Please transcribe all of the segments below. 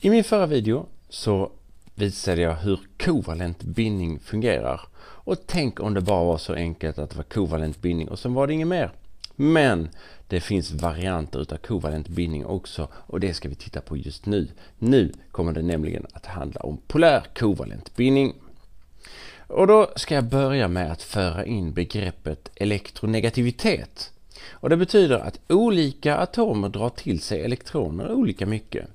I min förra video så visade jag hur kovalent bindning fungerar. Och tänk om det bara var så enkelt att det var kovalent bindning och sen var det inget mer. Men det finns varianter utav kovalent bindning också och det ska vi titta på just nu. Nu kommer det nämligen att handla om polär kovalent bindning. Och då ska jag börja med att föra in begreppet elektronegativitet. Och det betyder att olika atomer drar till sig elektroner olika mycket.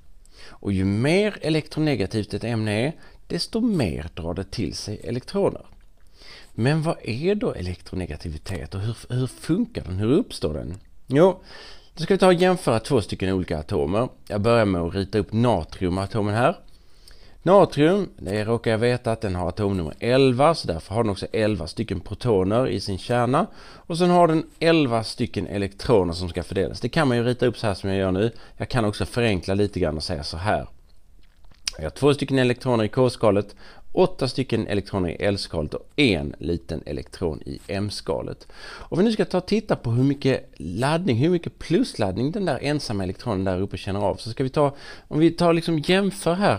Och ju mer elektronegativt ett ämne är, desto mer drar det till sig elektroner. Men vad är då elektronegativitet och hur, hur funkar den? Hur uppstår den? Jo, då ska vi ta och jämföra två stycken olika atomer. Jag börjar med att rita upp natriumatomen här. Natrium, det råkar jag veta att den har atomnummer 11 så därför har den också 11 stycken protoner i sin kärna. Och sen har den 11 stycken elektroner som ska fördelas. Det kan man ju rita upp så här som jag gör nu. Jag kan också förenkla lite grann och säga så här. Jag har två stycken elektroner i K-skalet, åtta stycken elektroner i L-skalet och en liten elektron i M-skalet. Om vi nu ska ta och titta på hur mycket laddning, hur mycket plusladdning den där ensamma elektronen där uppe känner av så ska vi ta, om vi tar liksom jämför här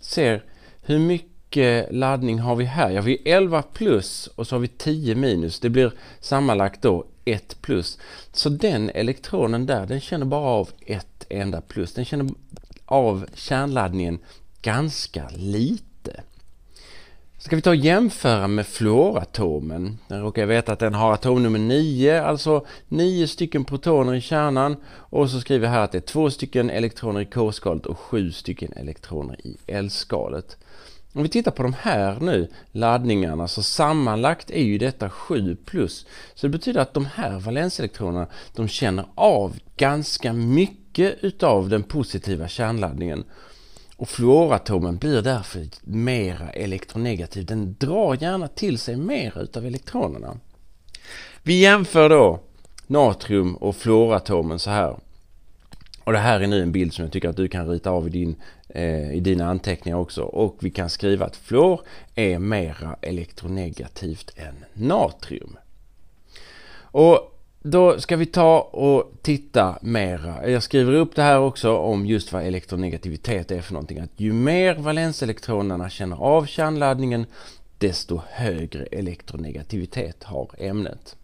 ser hur mycket laddning har vi här? Ja, vi har 11 plus och så har vi 10 minus. Det blir sammanlagt då 1 plus. Så den elektronen där, den känner bara av ett enda plus. Den känner av kärnladdningen ganska lite. Ska vi ta och jämföra med fluoratomen. Den råkar jag veta att den har atomnummer 9, alltså 9 stycken protoner i kärnan. Och så skriver jag här att det är 2 stycken elektroner i K-skalet och 7 stycken elektroner i L-skalet. Om vi tittar på de här nu laddningarna så sammanlagt är ju detta 7 plus. Så det betyder att de här valenselektronerna de känner av ganska mycket utav den positiva kärnladdningen. Och fluoratomen blir därför mera elektronegativ. Den drar gärna till sig mer utav elektronerna. Vi jämför då natrium och fluoratomen så här. Och det här är nu en bild som jag tycker att du kan rita av i, din, eh, i dina anteckningar också. Och vi kan skriva att fluor är mera elektronegativt än natrium. Och då ska vi ta och titta mera. Jag skriver upp det här också om just vad elektronegativitet är för någonting. Att ju mer valenselektronerna känner av kärnladdningen desto högre elektronegativitet har ämnet.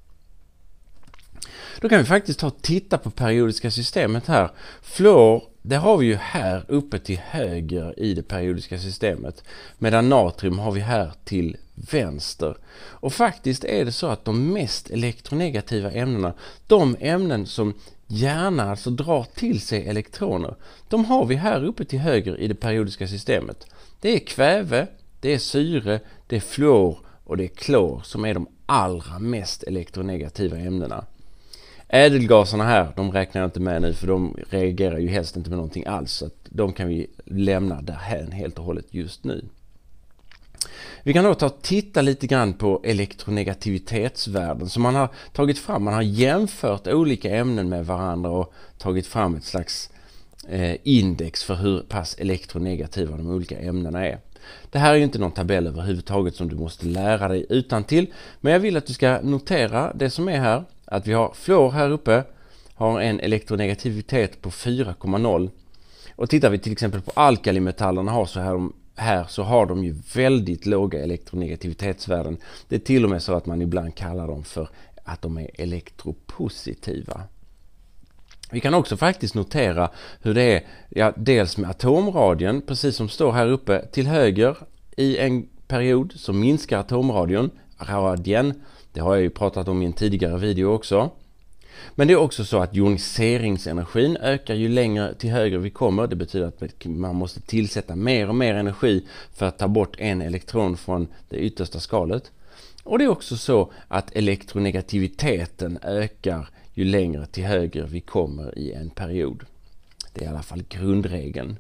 Då kan vi faktiskt ta och titta på periodiska systemet här. Fluor, det har vi ju här uppe till höger i det periodiska systemet. Medan natrium har vi här till vänster. Och faktiskt är det så att de mest elektronegativa ämnena, de ämnen som gärna alltså drar till sig elektroner, de har vi här uppe till höger i det periodiska systemet. Det är kväve, det är syre, det är fluor och det är klor som är de allra mest elektronegativa ämnena. Ädelgaserna här, de räknar jag inte med nu för de reagerar ju helst inte med någonting alls. Så att de kan vi lämna därhän helt och hållet just nu. Vi kan då ta och titta lite grann på elektronegativitetsvärden som man har tagit fram. Man har jämfört olika ämnen med varandra och tagit fram ett slags eh, index för hur pass elektronegativa de olika ämnena är. Det här är ju inte någon tabell överhuvudtaget som du måste lära dig utan till. men jag vill att du ska notera det som är här, att vi har fluor här uppe, har en elektronegativitet på 4,0 och tittar vi till exempel på alkalimetallerna har så här här så har de ju väldigt låga elektronegativitetsvärden. Det är till och med så att man ibland kallar dem för att de är elektropositiva. Vi kan också faktiskt notera hur det är, ja, dels med atomradien, precis som står här uppe till höger i en period så minskar atomradien, radien, det har jag ju pratat om i en tidigare video också. Men det är också så att joniseringsenergin ökar ju längre till höger vi kommer. Det betyder att man måste tillsätta mer och mer energi för att ta bort en elektron från det yttersta skalet. Och det är också så att elektronegativiteten ökar ju längre till höger vi kommer i en period. Det är i alla fall grundregeln.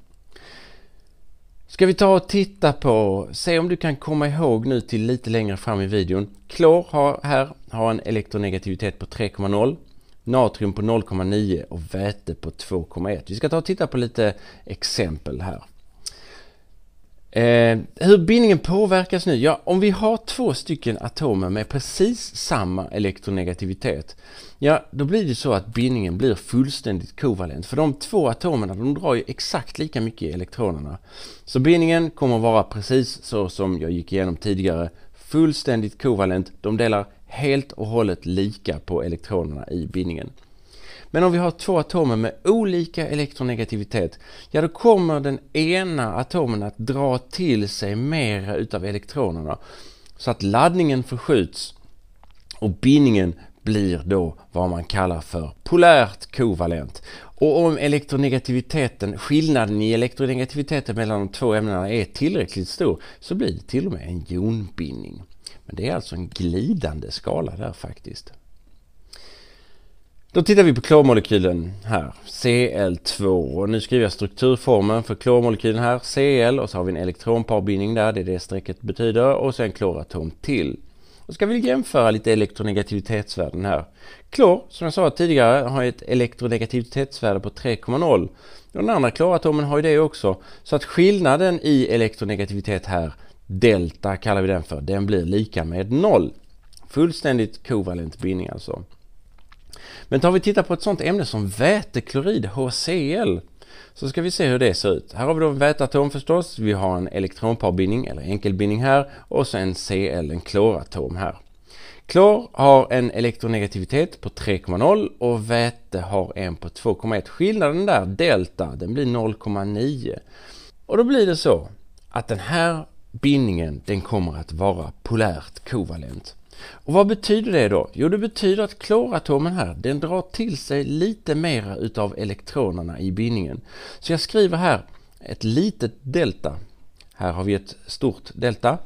Ska vi ta och titta på, se om du kan komma ihåg nu till lite längre fram i videon. Klor har här har en elektronegativitet på 3,0 natrium på 0,9 och väte på 2,1. Vi ska ta och titta på lite exempel här. Eh, hur bindningen påverkas nu? Ja, om vi har två stycken atomer med precis samma elektronegativitet, ja då blir det så att bindningen blir fullständigt kovalent. För de två atomerna, de drar ju exakt lika mycket i elektronerna. Så bindningen kommer vara precis så som jag gick igenom tidigare, fullständigt kovalent. De delar helt och hållet lika på elektronerna i bindningen. Men om vi har två atomer med olika elektronegativitet, ja då kommer den ena atomen att dra till sig mera utav elektronerna så att laddningen förskjuts och bindningen blir då vad man kallar för polärt kovalent. Och om elektronegativiteten, skillnaden i elektronegativiteten mellan de två ämnena är tillräckligt stor så blir det till och med en jonbindning. Men det är alltså en glidande skala där faktiskt. Då tittar vi på klormolekylen här, Cl2. Och nu skriver jag strukturformen för klormolekylen här, Cl. Och så har vi en elektronparbindning där, det är det strecket betyder. Och sen kloratom till. Då ska vi jämföra lite elektronegativitetsvärden här. Klor, som jag sa tidigare, har ett elektronegativitetsvärde på 3,0. Den andra kloratomen har ju det också. Så att skillnaden i elektronegativitet här, delta kallar vi den för. Den blir lika med noll. Fullständigt kovalent bindning alltså. Men tar vi tittar på ett sådant ämne som väteklorid, HCl, så ska vi se hur det ser ut. Här har vi då en väteatom förstås. Vi har en elektronparbindning eller enkelbindning här och så en Cl, en kloratom här. Klor har en elektronegativitet på 3,0 och väte har en på 2,1. Skillnaden där, delta, den blir 0,9. Och då blir det så att den här bindningen den kommer att vara polärt kovalent. Och vad betyder det då? Jo, det betyder att kloratomen här, den drar till sig lite mera utav elektronerna i bindningen. Så jag skriver här ett litet delta. Här har vi ett stort delta.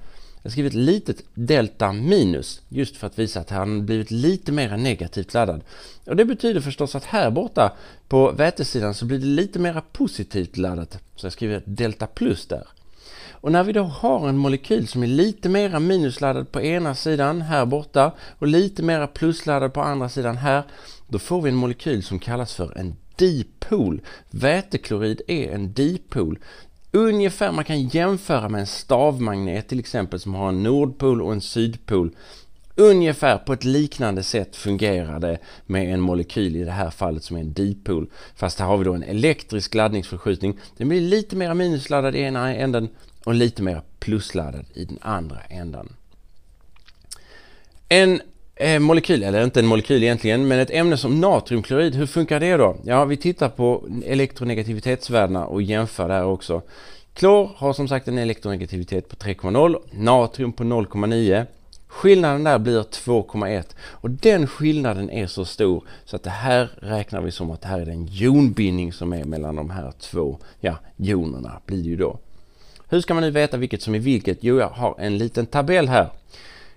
Jag skriver ett litet delta minus just för att visa att han blivit lite mer negativt laddad. Och det betyder förstås att här borta på vätesidan så blir det lite mer positivt laddat. Så jag skriver ett delta plus där. Och när vi då har en molekyl som är lite mera minusladdad på ena sidan här borta och lite mera plusladdad på andra sidan här, då får vi en molekyl som kallas för en dipol. Väteklorid är en dipol. Ungefär, man kan jämföra med en stavmagnet till exempel som har en nordpol och en sydpol. Ungefär på ett liknande sätt fungerar det med en molekyl i det här fallet som är en dipol. Fast här har vi då en elektrisk laddningsförskjutning. Den blir lite mer minusladdad i ena änden och lite mer plusladdad i den andra ändan. En eh, molekyl, eller inte en molekyl egentligen, men ett ämne som natriumklorid, hur funkar det då? Ja, vi tittar på elektronegativitetsvärdena och jämför där också. Klor har som sagt en elektronegativitet på 3,0, natrium på 0,9. Skillnaden där blir 2,1 och den skillnaden är så stor så att det här räknar vi som att det här är den jonbindning som är mellan de här två ja, jonerna blir det ju då. Hur ska man nu veta vilket som är vilket? Jo, jag har en liten tabell här.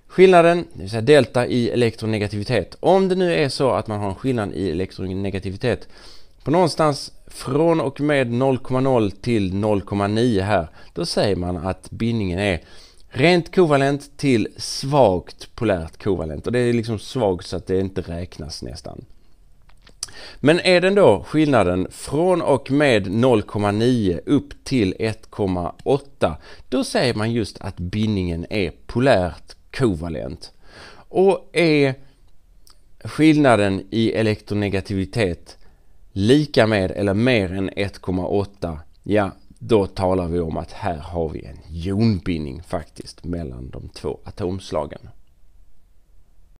Skillnaden, det vill säga delta i elektronegativitet. Om det nu är så att man har en skillnad i elektronegativitet på någonstans från och med 0,0 till 0,9 här, då säger man att bindningen är rent kovalent till svagt polärt kovalent. Och det är liksom svagt så att det inte räknas nästan. Men är den då skillnaden från och med 0,9 upp till 1,8 då säger man just att bindningen är polärt kovalent. Och är skillnaden i elektronegativitet lika med eller mer än 1,8 ja då talar vi om att här har vi en jonbindning faktiskt mellan de två atomslagen.